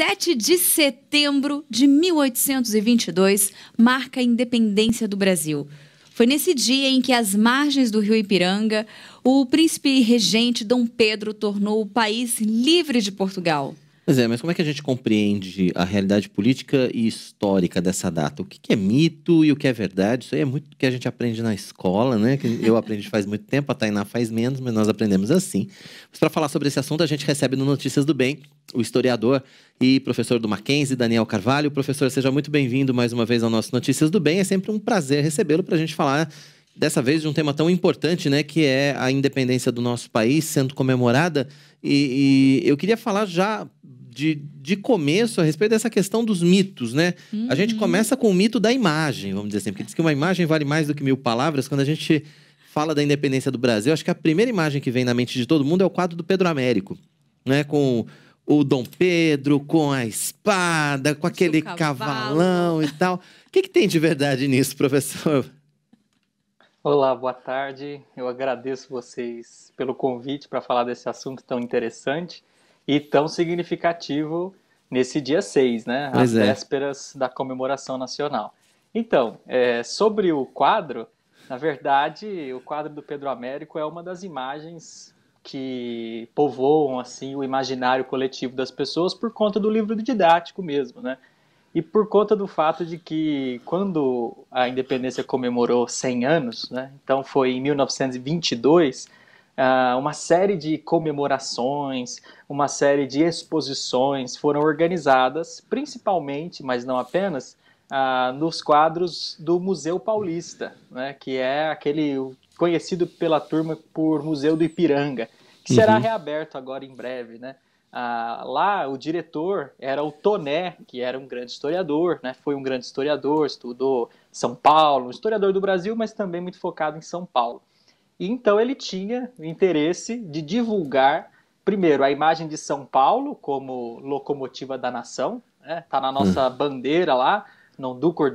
7 de setembro de 1822 marca a independência do Brasil. Foi nesse dia em que, às margens do rio Ipiranga, o príncipe regente Dom Pedro tornou o país livre de Portugal. Pois é, mas como é que a gente compreende a realidade política e histórica dessa data? O que, é mito e o que é verdade? Isso aí é muito que a gente aprende na escola, né? Que eu aprendi faz muito tempo, a Tainá faz menos, mas nós aprendemos assim. Mas para falar sobre esse assunto, a gente recebe no Notícias do Bem o historiador e professor do Mackenzie, Daniel Carvalho. Professor, seja muito bem-vindo mais uma vez ao nosso Notícias do Bem. É sempre um prazer recebê-lo para a gente falar dessa vez de um tema tão importante, né, que é a independência do nosso país sendo comemorada. E, e eu queria falar já de, de começo a respeito dessa questão dos mitos, né? Uhum. A gente uhum. começa com o mito da imagem, vamos dizer assim, porque diz que uma imagem vale mais do que mil palavras. Quando a gente fala da independência do Brasil, acho que a primeira imagem que vem na mente de todo mundo é o quadro do Pedro Américo, né? Com o Dom Pedro, com a espada, com aquele cavalão e tal. O que, que tem de verdade nisso, professor? Olá, boa tarde. Eu agradeço vocês pelo convite para falar desse assunto tão interessante e tão significativo nesse dia 6, né? as é. vésperas da comemoração nacional. Então, é, sobre o quadro, na verdade, o quadro do Pedro Américo é uma das imagens que povoam assim o imaginário coletivo das pessoas por conta do livro didático mesmo, né? E por conta do fato de que quando a independência comemorou 100 anos, né? Então foi em 1922, Uh, uma série de comemorações, uma série de exposições foram organizadas, principalmente, mas não apenas, uh, nos quadros do Museu Paulista, né, que é aquele conhecido pela turma por Museu do Ipiranga, que será uhum. reaberto agora em breve, né? Ah, lá o diretor era o Toné, que era um grande historiador, né? Foi um grande historiador, estudou São Paulo, um historiador do Brasil, mas também muito focado em São Paulo então ele tinha o interesse de divulgar, primeiro, a imagem de São Paulo como locomotiva da nação, né? tá na nossa hum. bandeira lá, não duco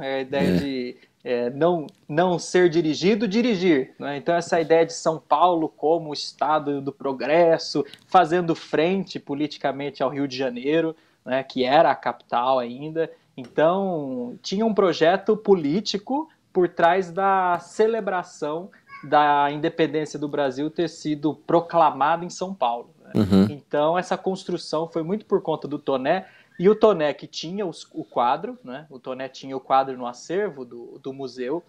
é a ideia é. de é, não, não ser dirigido, dirigir. Né? Então, essa ideia de São Paulo como estado do progresso, fazendo frente politicamente ao Rio de Janeiro, né? que era a capital ainda. Então, tinha um projeto político por trás da celebração da independência do Brasil ter sido proclamada em São Paulo. Né? Uhum. Então, essa construção foi muito por conta do Toné. E o Toné, que tinha os, o quadro, né? o Toné tinha o quadro no acervo do, do museu,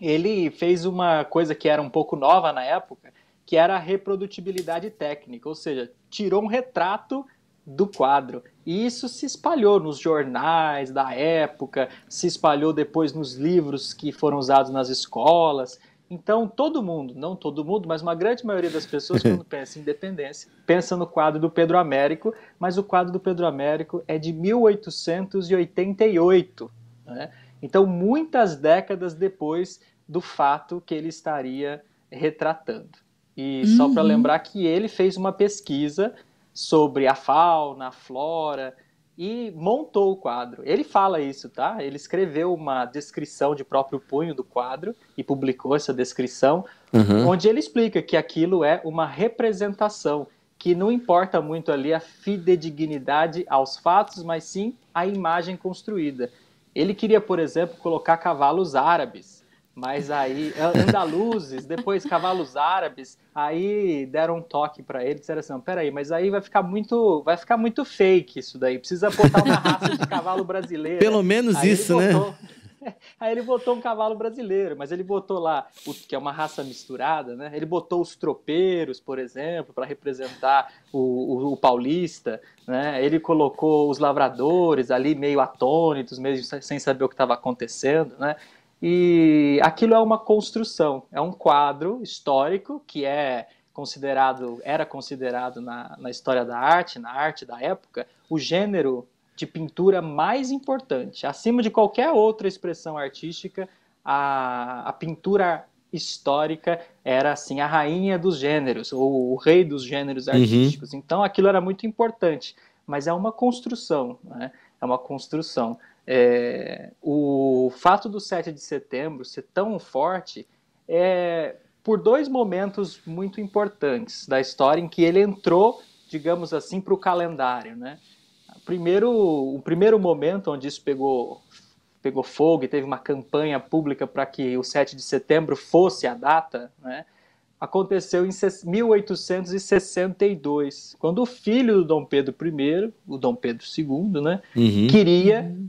ele fez uma coisa que era um pouco nova na época, que era a reprodutibilidade técnica, ou seja, tirou um retrato do quadro. E isso se espalhou nos jornais da época, se espalhou depois nos livros que foram usados nas escolas. Então, todo mundo, não todo mundo, mas uma grande maioria das pessoas, quando pensa em independência, pensa no quadro do Pedro Américo, mas o quadro do Pedro Américo é de 1888. Né? Então, muitas décadas depois do fato que ele estaria retratando. E só para uhum. lembrar que ele fez uma pesquisa sobre a fauna, a flora, e montou o quadro. Ele fala isso, tá? Ele escreveu uma descrição de próprio punho do quadro e publicou essa descrição, uhum. onde ele explica que aquilo é uma representação, que não importa muito ali a fidedignidade aos fatos, mas sim a imagem construída. Ele queria, por exemplo, colocar cavalos árabes mas aí, andaluzes, depois cavalos árabes, aí deram um toque para ele, disseram assim, peraí, mas aí vai ficar muito, vai ficar muito fake isso daí, precisa botar uma raça de cavalo brasileiro. Pelo menos aí isso, né? botou, né? Aí ele botou um cavalo brasileiro, mas ele botou lá, que é uma raça misturada, né? Ele botou os tropeiros, por exemplo, para representar o, o, o paulista, né? Ele colocou os lavradores ali meio atônitos, meio sem saber o que estava acontecendo, né? E aquilo é uma construção, é um quadro histórico que é considerado, era considerado na, na história da arte, na arte da época, o gênero de pintura mais importante. Acima de qualquer outra expressão artística, a, a pintura histórica era assim a rainha dos gêneros ou o rei dos gêneros uhum. artísticos. Uhum. Então aquilo era muito importante, mas é uma construção, né? é uma construção. É, o fato do 7 de setembro ser tão forte é por dois momentos muito importantes da história em que ele entrou, digamos assim, para o calendário, né? Primeiro, o primeiro momento onde isso pegou pegou fogo e teve uma campanha pública para que o 7 de setembro fosse a data, né? Aconteceu em 1862, quando o filho do Dom Pedro I, o Dom Pedro II, né, uhum. queria uhum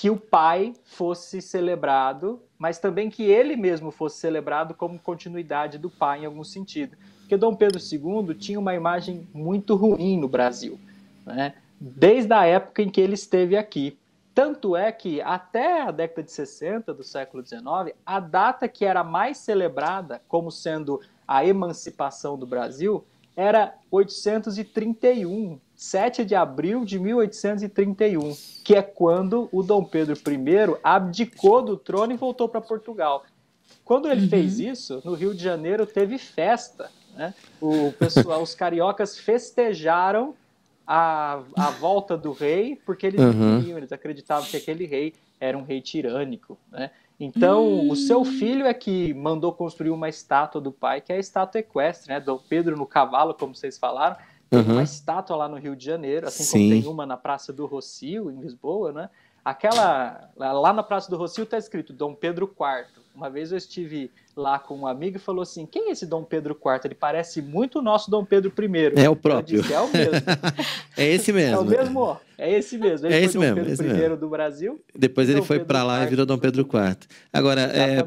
que o pai fosse celebrado, mas também que ele mesmo fosse celebrado como continuidade do pai em algum sentido. Porque Dom Pedro II tinha uma imagem muito ruim no Brasil, né? desde a época em que ele esteve aqui. Tanto é que até a década de 60 do século XIX, a data que era mais celebrada como sendo a emancipação do Brasil era 831, 7 de abril de 1831, que é quando o Dom Pedro I abdicou do trono e voltou para Portugal. Quando ele uhum. fez isso, no Rio de Janeiro teve festa. Né? O pessoal, os cariocas festejaram a, a volta do rei, porque eles uhum. eles acreditavam que aquele rei era um rei tirânico. Né? Então, o hum. seu filho é que mandou construir uma estátua do pai, que é a estátua equestre, né? Dom Pedro no cavalo, como vocês falaram tem uma uhum. estátua lá no Rio de Janeiro, assim Sim. como tem uma na Praça do Rocio, em Lisboa, né? Aquela lá na Praça do Rossio está escrito Dom Pedro IV. Uma vez eu estive lá com um amigo e falou assim: "Quem é esse Dom Pedro IV? Ele parece muito o nosso Dom Pedro I". É o próprio. Disse, é o mesmo. é esse mesmo. É o mesmo. É esse mesmo. Ele é esse mesmo. Dom Pedro esse I mesmo. do Brasil. Depois ele Dom foi para lá e virou Dom Pedro IV. Agora, é,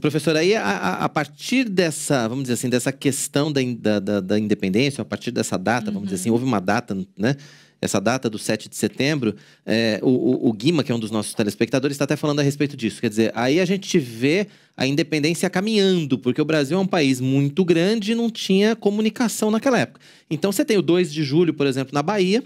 professor, aí a, a, partir dessa, vamos dizer assim, dessa questão da, da, da independência, a partir dessa data, uhum. vamos dizer assim, uhum. houve uma data, né? essa data do 7 de setembro, é, o, o, Guima, que é um dos nossos telespectadores, está até falando a respeito disso. Quer dizer, aí a gente vê a independência caminhando, porque o Brasil é um país muito grande e não tinha comunicação naquela época. Então você tem o 2 de julho, por exemplo, na Bahia,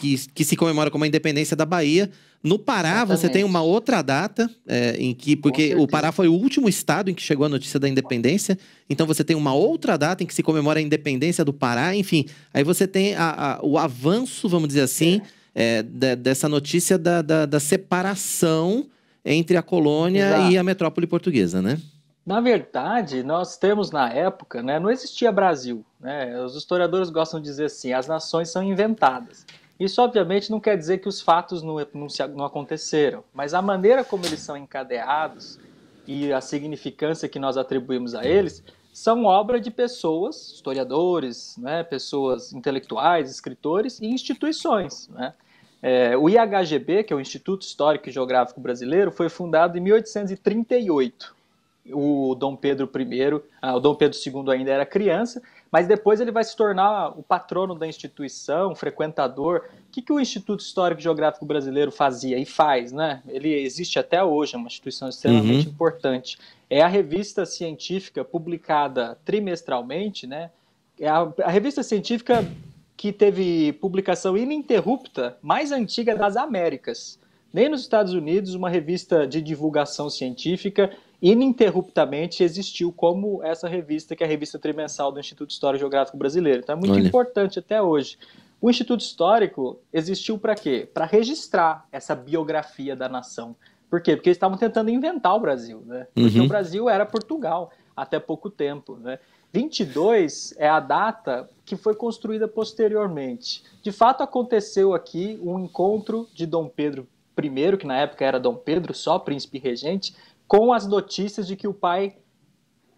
que, que se comemora como a independência da Bahia. No Pará, Exatamente. você tem uma outra data é, em que. Porque o Pará foi o último estado em que chegou a notícia da independência. Então você tem uma outra data em que se comemora a independência do Pará. Enfim, aí você tem a, a, o avanço, vamos dizer assim, é, é de, dessa notícia da, da, da, separação entre a colônia Exato. e a metrópole portuguesa, né? Na verdade, nós temos na época, né, não existia Brasil. Né? Os historiadores gostam de dizer assim: as nações são inventadas. Isso, obviamente, não quer dizer que os fatos não, não, se, não aconteceram, mas a maneira como eles são encadeados e a significância que nós atribuímos a eles são obra de pessoas, historiadores, né, pessoas intelectuais, escritores e instituições. Né? É, o IHGB, que é o Instituto Histórico e Geográfico Brasileiro, foi fundado em 1838. O Dom Pedro I, ah, o Dom Pedro II ainda era criança, mas depois ele vai se tornar o patrono da instituição, o frequentador. O que, que o Instituto Histórico e Geográfico Brasileiro fazia e faz, né? Ele existe até hoje, é uma instituição extremamente uhum. importante. É a revista científica publicada trimestralmente, né? É a, a revista científica que teve publicação ininterrupta mais antiga das Américas nem nos Estados Unidos uma revista de divulgação científica ininterruptamente existiu como essa revista, que é a revista trimensal do Instituto Histórico Geográfico Brasileiro. Então é muito Olha. importante até hoje. O Instituto Histórico existiu para quê? Para registrar essa biografia da nação. Por quê? Porque eles estavam tentando inventar o Brasil, né? Porque uhum. o Brasil era Portugal até pouco tempo, né? 22 é a data que foi construída posteriormente. De fato, aconteceu aqui um encontro de Dom Pedro I, que na época era Dom Pedro, só príncipe regente, com as notícias de que o pai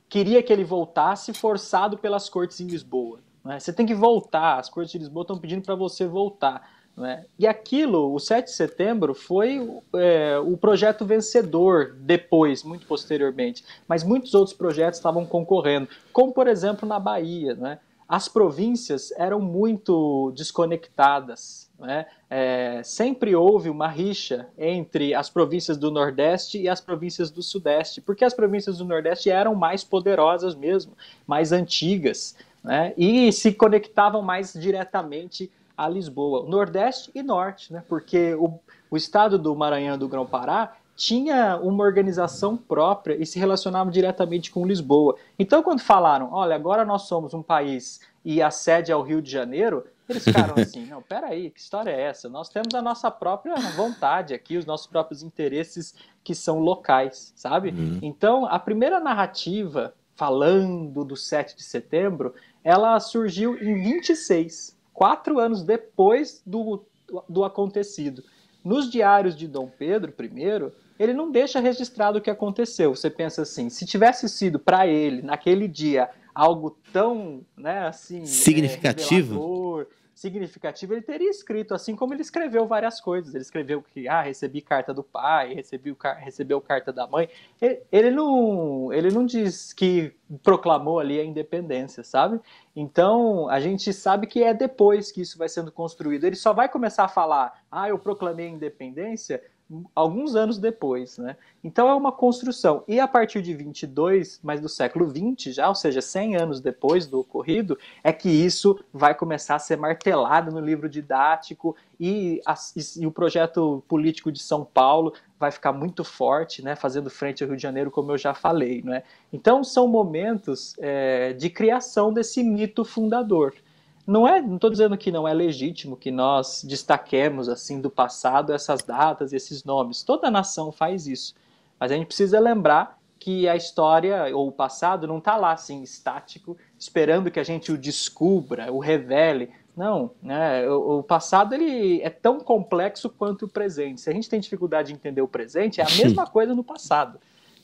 queria que ele voltasse, forçado pelas cortes em Lisboa. Né? Você tem que voltar, as cortes de Lisboa estão pedindo para você voltar. Né? E aquilo, o 7 de setembro, foi é, o projeto vencedor depois, muito posteriormente. Mas muitos outros projetos estavam concorrendo, como por exemplo na Bahia. Né? As províncias eram muito desconectadas né? É, sempre houve uma rixa entre as províncias do Nordeste e as províncias do Sudeste, porque as províncias do Nordeste eram mais poderosas mesmo, mais antigas, né? e se conectavam mais diretamente a Lisboa, Nordeste e Norte, né? porque o, o estado do Maranhão do Grão-Pará tinha uma organização própria e se relacionava diretamente com Lisboa. Então, quando falaram, olha, agora nós somos um país e a sede é o Rio de Janeiro, eles ficaram assim, não, peraí, que história é essa? Nós temos a nossa própria vontade aqui, os nossos próprios interesses que são locais, sabe? Uhum. Então, a primeira narrativa falando do 7 de setembro, ela surgiu em 26, quatro anos depois do, do acontecido. Nos diários de Dom Pedro I, ele não deixa registrado o que aconteceu. Você pensa assim, se tivesse sido para ele, naquele dia, algo tão, né, assim, é, significativo. É, significativo, ele teria escrito, assim como ele escreveu várias coisas. Ele escreveu que, ah, recebi carta do pai, recebi o, recebeu carta da mãe. Ele, ele, não, ele não diz que proclamou ali a independência, sabe? Então, a gente sabe que é depois que isso vai sendo construído. Ele só vai começar a falar, ah, eu proclamei a independência alguns anos depois, né? Então é uma construção. E a partir de 22, mas do século 20 já, ou seja, 100 anos depois do ocorrido, é que isso vai começar a ser martelado no livro didático e, a, e, e o projeto político de São Paulo vai ficar muito forte, né? Fazendo frente ao Rio de Janeiro, como eu já falei, né? Então são momentos é, de criação desse mito fundador. Não é, não estou dizendo que não é legítimo que nós destaquemos assim do passado essas datas, esses nomes. Toda nação faz isso, mas a gente precisa lembrar que a história ou o passado não está lá assim estático, esperando que a gente o descubra, o revele. Não, né? o, o passado ele é tão complexo quanto o presente. Se a gente tem dificuldade de entender o presente, é a mesma coisa no passado.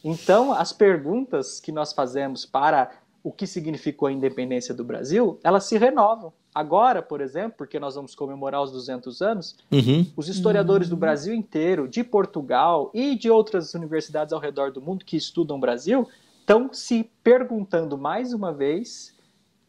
Então, as perguntas que nós fazemos para o que significou a independência do Brasil, elas se renovam. Agora, por exemplo, porque nós vamos comemorar os 200 anos, uhum. os historiadores do Brasil inteiro, de Portugal e de outras universidades ao redor do mundo que estudam o Brasil, estão se perguntando mais uma vez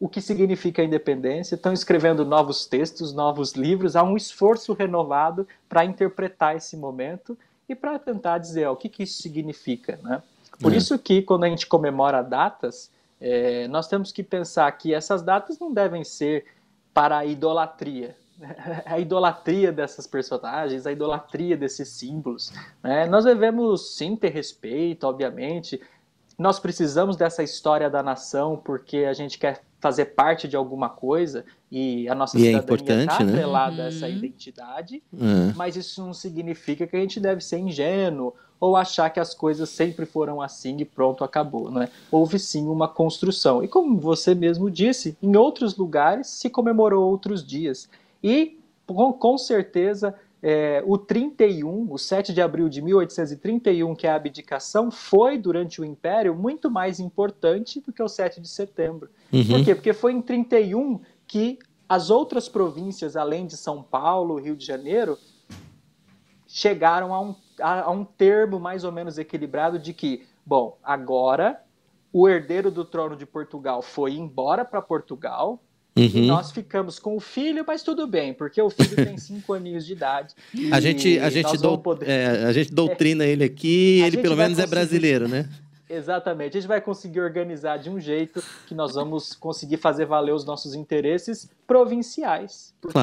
o que significa a independência, estão escrevendo novos textos, novos livros, há um esforço renovado para interpretar esse momento e para tentar dizer ó, o que, que isso significa, né? Por é. isso que quando a gente comemora datas, é, nós temos que pensar que essas datas não devem ser para a idolatria. Né? A idolatria dessas personagens, a idolatria desses símbolos. Né? Nós devemos sim ter respeito, obviamente. Nós precisamos dessa história da nação porque a gente quer fazer parte de alguma coisa e a nossa e é cidadania está é né? a essa uhum. identidade, uhum. mas isso não significa que a gente deve ser ingênuo ou achar que as coisas sempre foram assim e pronto, acabou. Né? Houve sim uma construção. E como você mesmo disse, em outros lugares se comemorou outros dias. E com, com certeza é, o 31, o 7 de abril de 1831, que é a abdicação, foi durante o Império muito mais importante do que o 7 de setembro. Uhum. Por quê? Porque foi em 31 que as outras províncias, além de São Paulo, Rio de Janeiro, chegaram a um, a, a um termo mais ou menos equilibrado de que, bom, agora o herdeiro do trono de Portugal foi embora para Portugal, Uhum. E nós ficamos com o filho, mas tudo bem, porque o filho tem cinco aninhos de idade. A gente, a gente, do, poder... é, a gente é. doutrina ele aqui, ele pelo menos é conseguir... é brasileiro, né? Exatamente. A gente vai conseguir organizar de um jeito que nós vamos conseguir fazer valer os nossos interesses provinciais. Porque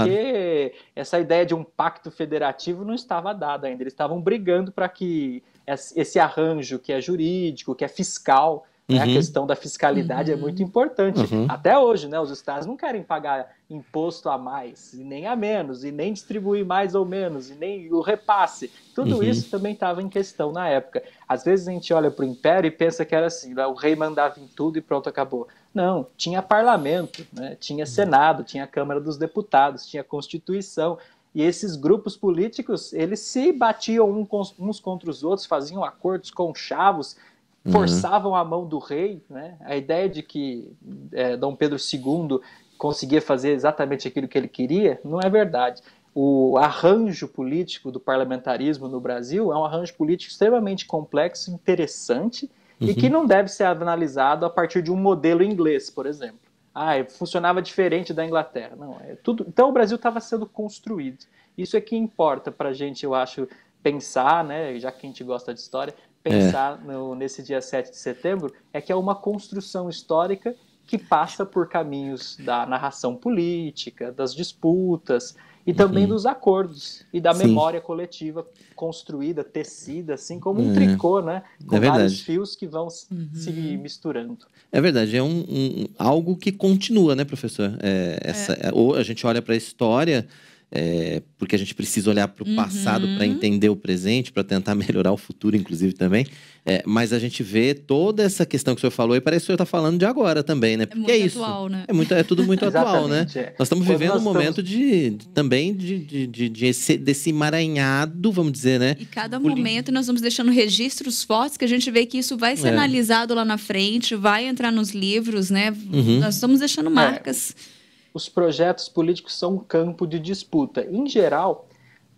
claro. essa ideia de um pacto federativo não estava dada ainda. Eles estavam brigando para que esse arranjo que é jurídico, que é fiscal, Uhum. Né? A uhum. questão da fiscalidade uhum. é muito uhum. importante. Uhum. Até hoje, né? Os estados não querem pagar imposto a mais, e nem a menos, e nem distribuir mais ou menos, e nem o repasse. Tudo uhum. isso também estava em questão na época. Às vezes a gente olha para o império e pensa que era assim, né, o rei mandava em tudo e pronto, acabou. Não, tinha parlamento, né? tinha senado, tinha Câmara dos Deputados, tinha Constituição. E esses grupos políticos, eles se batiam uns contra os outros, faziam acordos com chavos, Uhum. forçavam uhum. a mão do rei, né? A ideia de que é, Dom Pedro II conseguia fazer exatamente aquilo que ele queria não é verdade. O arranjo político do parlamentarismo no Brasil é um arranjo político extremamente complexo, interessante uhum. e que não deve ser analisado a partir de um modelo inglês, por exemplo. Ah, é, funcionava diferente da Inglaterra. Não, é tudo. Então o Brasil estava sendo construído. Isso é que importa para a gente, eu acho, pensar, né? Já que a gente gosta de história, pensar é. no, nesse dia 7 de setembro é que é uma construção histórica que passa por caminhos da narração política, das disputas e também uhum. dos acordos e da Sim. memória coletiva construída, tecida, assim como um é. tricô, né? É Com é vários fios que vão uhum. se misturando. É verdade, é um, um, algo que continua, né, professor? É, é. essa, Ou a gente olha para a história é, porque a gente precisa olhar para o uhum. passado para entender o presente, para tentar melhorar o futuro, inclusive, também. É, mas a gente vê toda essa questão que o senhor falou e parece que o senhor está falando de agora também, né? É porque é, muito é isso. Atual, né? É, muito, é tudo muito atual, né? É. Nós estamos Quando vivendo nós um momento estamos... de, também de, de, de, de esse, desse emaranhado, vamos dizer, né? E cada momento nós vamos deixando registros fortes que a gente vê que isso vai ser é. analisado lá na frente, vai entrar nos livros, né? Uhum. Nós estamos deixando marcas os projetos políticos são um campo de disputa. Em geral,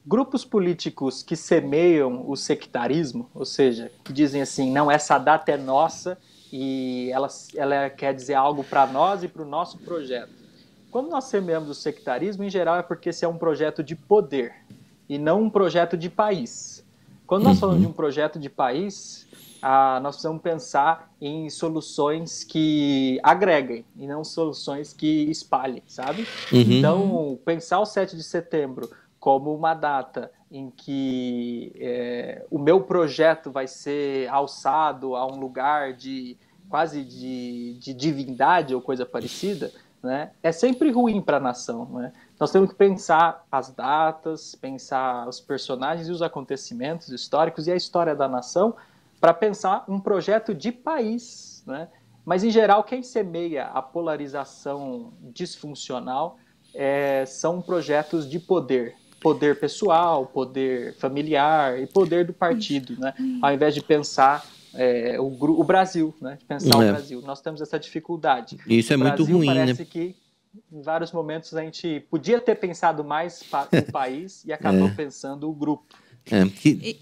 grupos políticos que semeiam o sectarismo, ou seja, que dizem assim, não, essa data é nossa e ela, ela quer dizer algo para nós e para o nosso projeto. Quando nós semeamos o sectarismo, em geral é porque esse é um projeto de poder e não um projeto de país. Quando nós falamos de um uhum. projeto de país, ah, nós precisamos pensar em soluções que agreguem e não soluções que espalhem, sabe? Uhum. Então, pensar o 7 de setembro como uma data em que é, o meu projeto vai ser alçado a um lugar de quase de, de divindade ou coisa parecida, né? É sempre ruim para a nação, né? Nós temos que pensar as datas, pensar os personagens e os acontecimentos históricos e a história da nação para pensar um projeto de país. Né? Mas, em geral, quem semeia a polarização disfuncional é, são projetos de poder. Poder pessoal, poder familiar e poder do partido, né? ao invés de pensar é, o, o, Brasil, né? de pensar é. o Brasil. Nós temos essa dificuldade. Isso é muito ruim. Né? Parece né? que em vários momentos a gente podia ter pensado mais o país e acabou é. pensando o grupo. É, que... E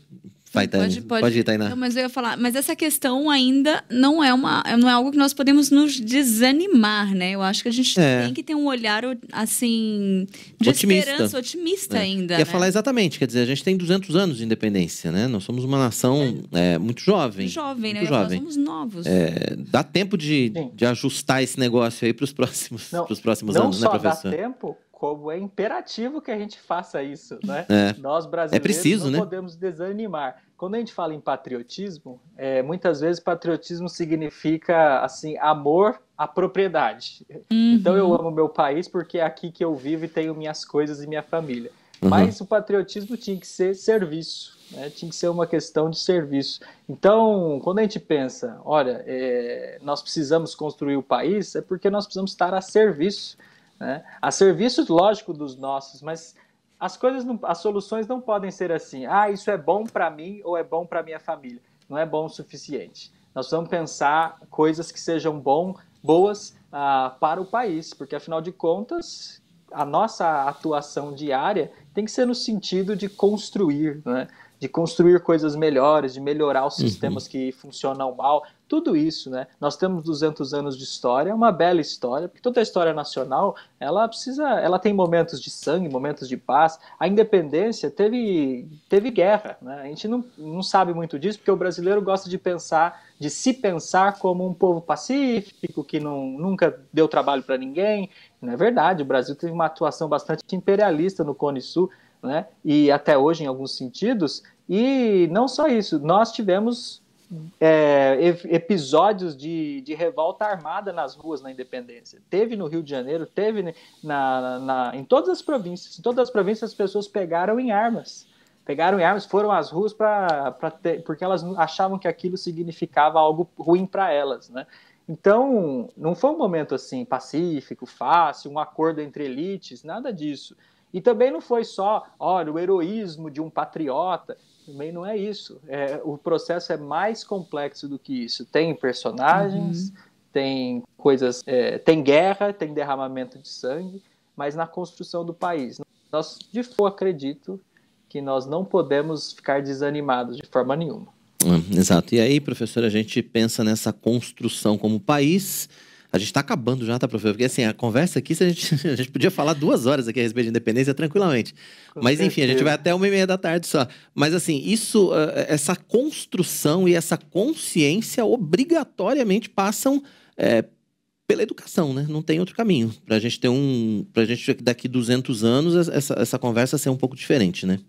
Vai, Tainá. Pode, pode. pode ir, Tainá. Não, mas eu ia falar, mas essa questão ainda não é, uma, não é algo que nós podemos nos desanimar, né? Eu acho que a gente é. tem que ter um olhar, assim, de otimista. esperança, otimista é. ainda. Ia né? falar exatamente, quer dizer, a gente tem 200 anos de independência, né? Nós somos uma nação é. é muito jovem. Jovem, né? muito né? Jovem. Nós somos novos. É, dá tempo de, de ajustar esse negócio aí para os próximos, não, próximos não anos, né, professor? Dá tempo, como é imperativo que a gente faça isso, né? É. Nós é brasileiros é preciso, não né? podemos desanimar. Quando a gente fala em patriotismo, é, muitas vezes patriotismo significa assim amor à propriedade. Uhum. Então eu amo meu país porque é aqui que eu vivo e tenho minhas coisas e minha família. Uhum. Mas o patriotismo tinha que ser serviço, né? tinha que ser uma questão de serviço. Então, quando a gente pensa, olha, é, nós precisamos construir o país, é porque nós precisamos estar a serviço né? A serviços lógico, dos nossos, mas as coisas, não, as soluções não podem ser assim. Ah, isso é bom para mim ou é bom para minha família. Não é bom o suficiente. Nós vamos pensar coisas que sejam bom, boas ah, para o país, porque afinal de contas, a nossa atuação diária tem que ser no sentido de construir, né? de construir coisas melhores, de melhorar os uhum. sistemas uhum. que funcionam mal, tudo isso, né? Nós temos 200 anos de história, é uma bela história, porque toda a história nacional, ela precisa, ela tem momentos de sangue, momentos de paz. A independência teve, teve guerra, né? A gente não, não sabe muito disso, porque o brasileiro gosta de pensar, de se pensar como um povo pacífico, que não, nunca deu trabalho para ninguém. Não é verdade, o Brasil teve uma atuação bastante imperialista no Cone Sul, né? E até hoje, em alguns sentidos, e não só isso, nós tivemos é, episódios de, de revolta armada nas ruas na Independência. Teve no Rio de Janeiro, teve na, na, em todas as províncias. Em todas as províncias as pessoas pegaram em armas. Pegaram em armas, foram às ruas pra, pra ter, porque elas achavam que aquilo significava algo ruim para elas, né? Então, não foi um momento assim pacífico, fácil, um acordo entre elites, nada disso. E também não foi só, olha, o heroísmo de um patriota também não é isso. É, o processo é mais complexo do que isso. Tem personagens, uhum. tem coisas, é, tem guerra, tem derramamento de sangue, mas na construção do país. Nós, de fato, acredito que nós não podemos ficar desanimados de forma nenhuma. É, exato. E aí, professor, a gente pensa nessa construção como país a gente está acabando já, tá, professor? Porque assim, a conversa aqui, a gente, a gente podia falar duas horas aqui a respeito de independência tranquilamente. Com Mas certeza. enfim, a gente vai até uma e meia da tarde só. Mas assim, isso, ah, essa construção e essa consciência obrigatoriamente passam é, pela educação, né? Não tem outro caminho. Para a gente ter um. Para a gente, daqui 200 anos, essa, essa conversa ser um pouco diferente, né?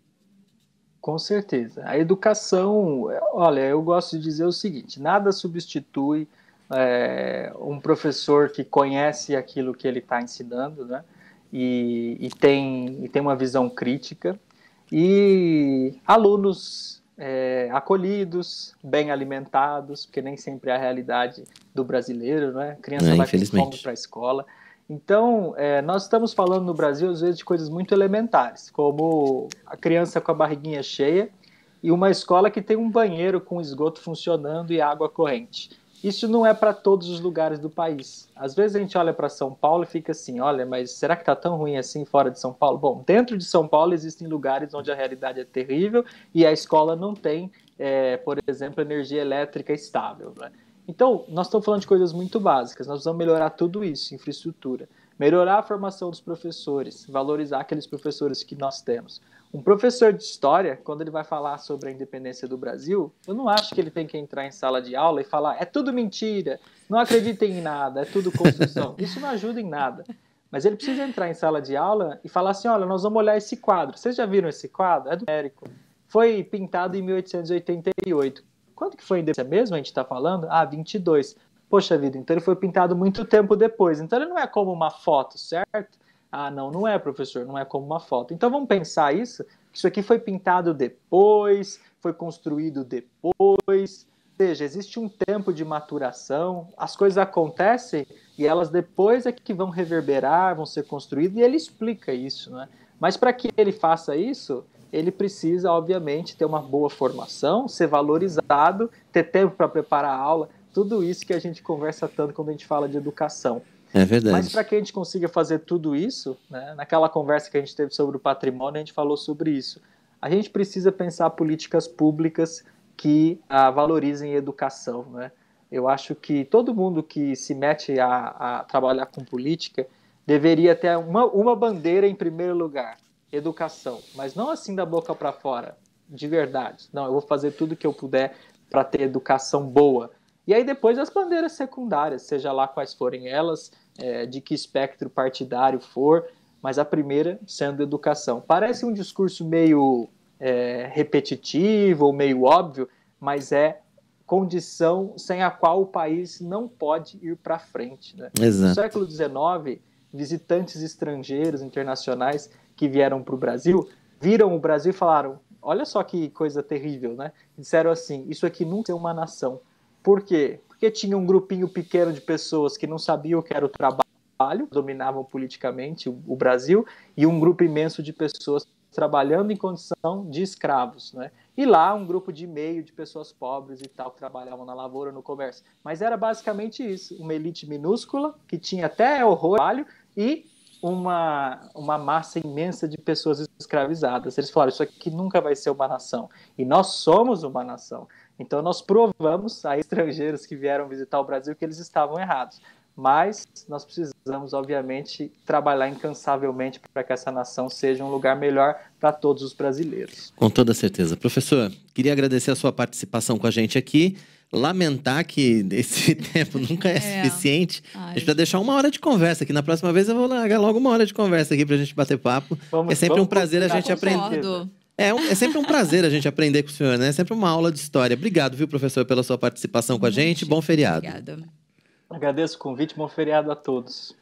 Com certeza. A educação, olha, eu gosto de dizer o seguinte: nada substitui é, um professor que conhece aquilo que ele está ensinando, né? E, e, tem, e tem uma visão crítica, e alunos é, acolhidos, bem alimentados, porque nem sempre é a realidade do brasileiro, né? Criança é, vai com fome para a escola. Então, é, nós estamos falando no Brasil, às vezes, de coisas muito elementares, como a criança com a barriguinha cheia e uma escola que tem um banheiro com esgoto funcionando e água corrente isso não é para todos os lugares do país. Às vezes a gente olha para São Paulo e fica assim, olha, mas será que está tão ruim assim fora de São Paulo? Bom, dentro de São Paulo existem lugares onde a realidade é terrível e a escola não tem, é, por exemplo, energia elétrica estável. Né? Então, nós estamos falando de coisas muito básicas. Nós vamos melhorar tudo isso, infraestrutura melhorar a formação dos professores, valorizar aqueles professores que nós temos. Um professor de história, quando ele vai falar sobre a independência do Brasil, eu não acho que ele tem que entrar em sala de aula e falar é tudo mentira, não acreditem em nada, é tudo construção. Isso não ajuda em nada. Mas ele precisa entrar em sala de aula e falar assim: olha, nós vamos olhar esse quadro. Vocês já viram esse quadro? É do Américo. Foi pintado em 1888. Quando que foi a independência mesmo? A gente está falando? Ah, 22. Poxa vida, então ele foi pintado muito tempo depois. Então ele não é como uma foto, certo? Ah, não, não é, professor, não é como uma foto. Então vamos pensar isso, isso aqui foi pintado depois, foi construído depois. Ou seja, existe um tempo de maturação, as coisas acontecem e elas depois é que vão reverberar, vão ser construídas, e ele explica isso, né? Mas para que ele faça isso, ele precisa, obviamente, ter uma boa formação, ser valorizado, ter tempo para preparar a aula. Tudo isso que a gente conversa tanto quando a gente fala de educação. É verdade. Mas para que a gente consiga fazer tudo isso, né, naquela conversa que a gente teve sobre o patrimônio, a gente falou sobre isso. A gente precisa pensar políticas públicas que ah, valorizem a educação. Né? Eu acho que todo mundo que se mete a, a trabalhar com política deveria ter uma, uma bandeira em primeiro lugar: educação. Mas não assim da boca para fora, de verdade. Não, eu vou fazer tudo que eu puder para ter educação boa e aí depois as bandeiras secundárias, seja lá quais forem elas, é, de que espectro partidário for, mas a primeira sendo educação. Parece um discurso meio é, repetitivo ou meio óbvio, mas é condição sem a qual o país não pode ir para frente. Né? No século XIX, visitantes estrangeiros, internacionais que vieram para o Brasil, viram o Brasil e falaram: olha só que coisa terrível, né? Disseram assim: isso aqui nunca é uma nação por quê? Porque tinha um grupinho pequeno de pessoas que não sabiam o que era o trabalho, dominavam politicamente o Brasil, e um grupo imenso de pessoas trabalhando em condição de escravos, né? E lá um grupo de meio de pessoas pobres e tal que trabalhavam na lavoura, no comércio. Mas era basicamente isso, uma elite minúscula que tinha até horror trabalho e uma, uma massa imensa de pessoas escravizadas. Eles falaram: isso aqui nunca vai ser uma nação. E nós somos uma nação. Então nós provamos a estrangeiros que vieram visitar o Brasil que eles estavam errados. Mas nós precisamos, obviamente, trabalhar incansavelmente para que essa nação seja um lugar melhor para todos os brasileiros. Com toda certeza. Professor, queria agradecer a sua participação com a gente aqui lamentar que esse tempo nunca é, é. suficiente. Ai. A gente vai deixar uma hora de conversa aqui. Na próxima vez eu vou largar logo uma hora de conversa aqui para a gente bater papo. Vamos, é sempre um prazer a gente aprender. É, é, sempre um prazer a gente aprender com o senhor, né? É sempre uma aula de história. Obrigado, viu, professor, pela sua participação com a gente. Bom feriado. Obrigada. Agradeço o convite. Bom feriado a todos.